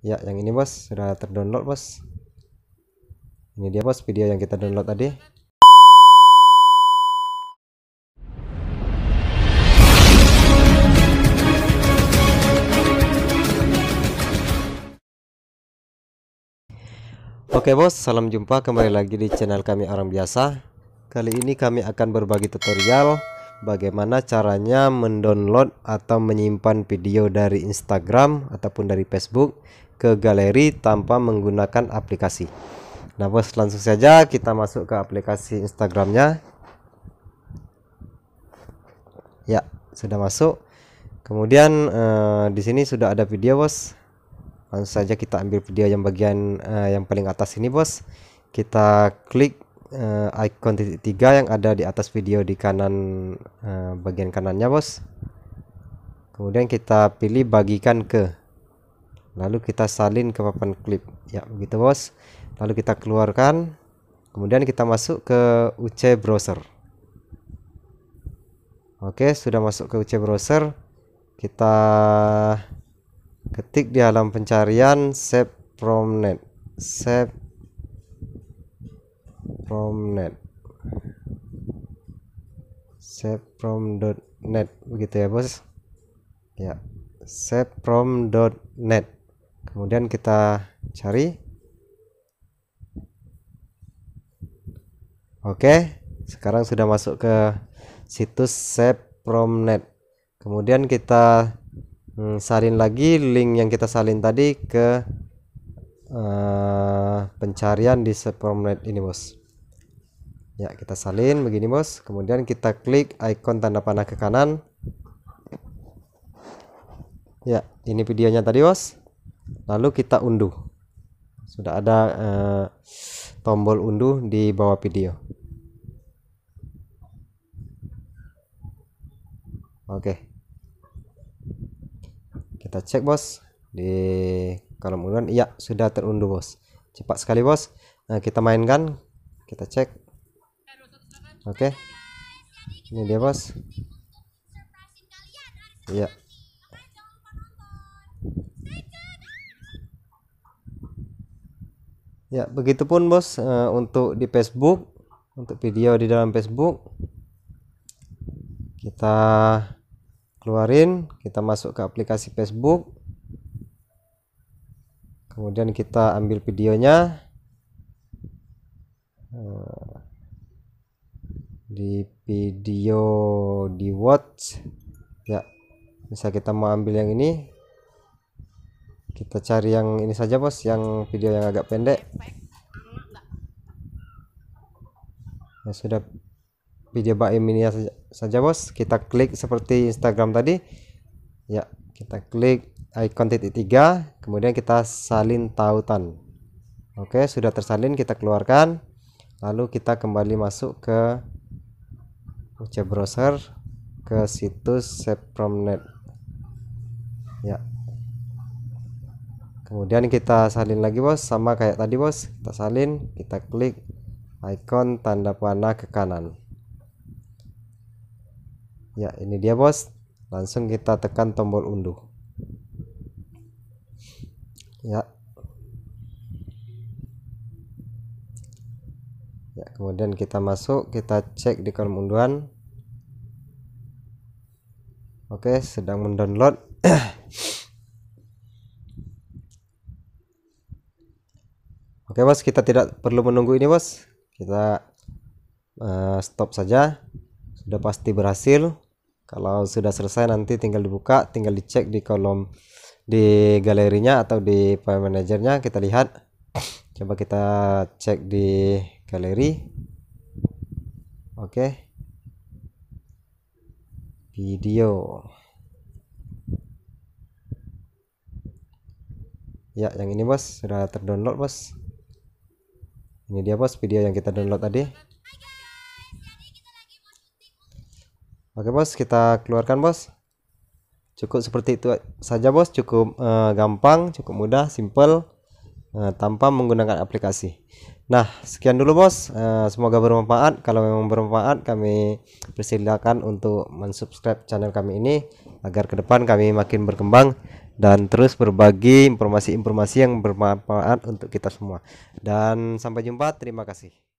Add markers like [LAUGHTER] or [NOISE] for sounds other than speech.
ya yang ini bos sudah terdownload bos ini dia bos video yang kita download tadi Oke bos, salam jumpa kembali lagi di channel kami orang biasa Kali ini kami akan berbagi tutorial bagaimana caranya mendownload atau menyimpan video dari Instagram ataupun dari Facebook ke galeri tanpa menggunakan aplikasi nah bos langsung saja kita masuk ke aplikasi Instagramnya ya sudah masuk kemudian eh, di sini sudah ada video bos langsung saja kita ambil video yang bagian eh, yang paling atas ini bos kita klik uh, eh, icon titik tiga yang ada di atas video di kanan uh, bagian kanannya bos kemudian kita pilih bagikan ke lalu kita salin ke papan klip ya begitu bos lalu kita keluarkan kemudian kita masuk ke UC browser Oke sudah masuk ke UC browser kita ketik di halaman pencarian save from net save from net save from dot net begitu ya bos ya save from dot net kemudian kita cari oke sekarang sudah masuk ke situs save from net kemudian kita hmm, salin lagi link yang kita salin tadi ke uh, pencarian di save from net ini bos ya kita salin begini bos kemudian kita klik icon tanda panah ke kanan ya ini videonya tadi bos lalu kita unduh sudah ada eh, tombol unduh di bawah video oke kita cek bos di kolom unduhan iya sudah terunduh bos cepat sekali bos nah, kita mainkan kita cek Oke. Okay. Ini dia, Bos. Iya. Ya, begitupun Bos eh, untuk di Facebook, untuk video di dalam Facebook kita keluarin, kita masuk ke aplikasi Facebook. Kemudian kita ambil videonya. Eh, di video di watch ya bisa kita mau ambil yang ini kita cari yang ini saja bos yang video yang agak pendek ya sudah video baim ini saja, saja bos kita klik seperti Instagram tadi ya kita klik icon titik tiga kemudian kita salin tautan oke sudah tersalin kita keluarkan lalu kita kembali masuk ke C browser ke situs net ya kemudian kita salin lagi bos sama kayak tadi bos kita salin kita klik icon tanda panah ke kanan ya ini dia bos langsung kita tekan tombol unduh ya ya kemudian kita masuk kita cek di kolom unduhan oke sedang mendownload [CLEARS THROAT] oke bos kita tidak perlu menunggu ini bos kita uh, stop saja sudah pasti berhasil kalau sudah selesai nanti tinggal dibuka tinggal dicek di kolom di galerinya atau di file manajernya kita lihat [CLEARS THROAT] coba kita cek di galeri oke video ya yang ini bos sudah terdownload bos ini dia bos video yang kita download tadi oke bos kita keluarkan bos cukup seperti itu saja bos cukup uh, gampang cukup mudah simple Eh, tanpa menggunakan aplikasi. Nah, sekian dulu bos. Eh, semoga bermanfaat. Kalau memang bermanfaat, kami persilakan untuk mensubscribe channel kami ini agar ke depan kami makin berkembang dan terus berbagi informasi-informasi yang bermanfaat untuk kita semua. Dan sampai jumpa. Terima kasih.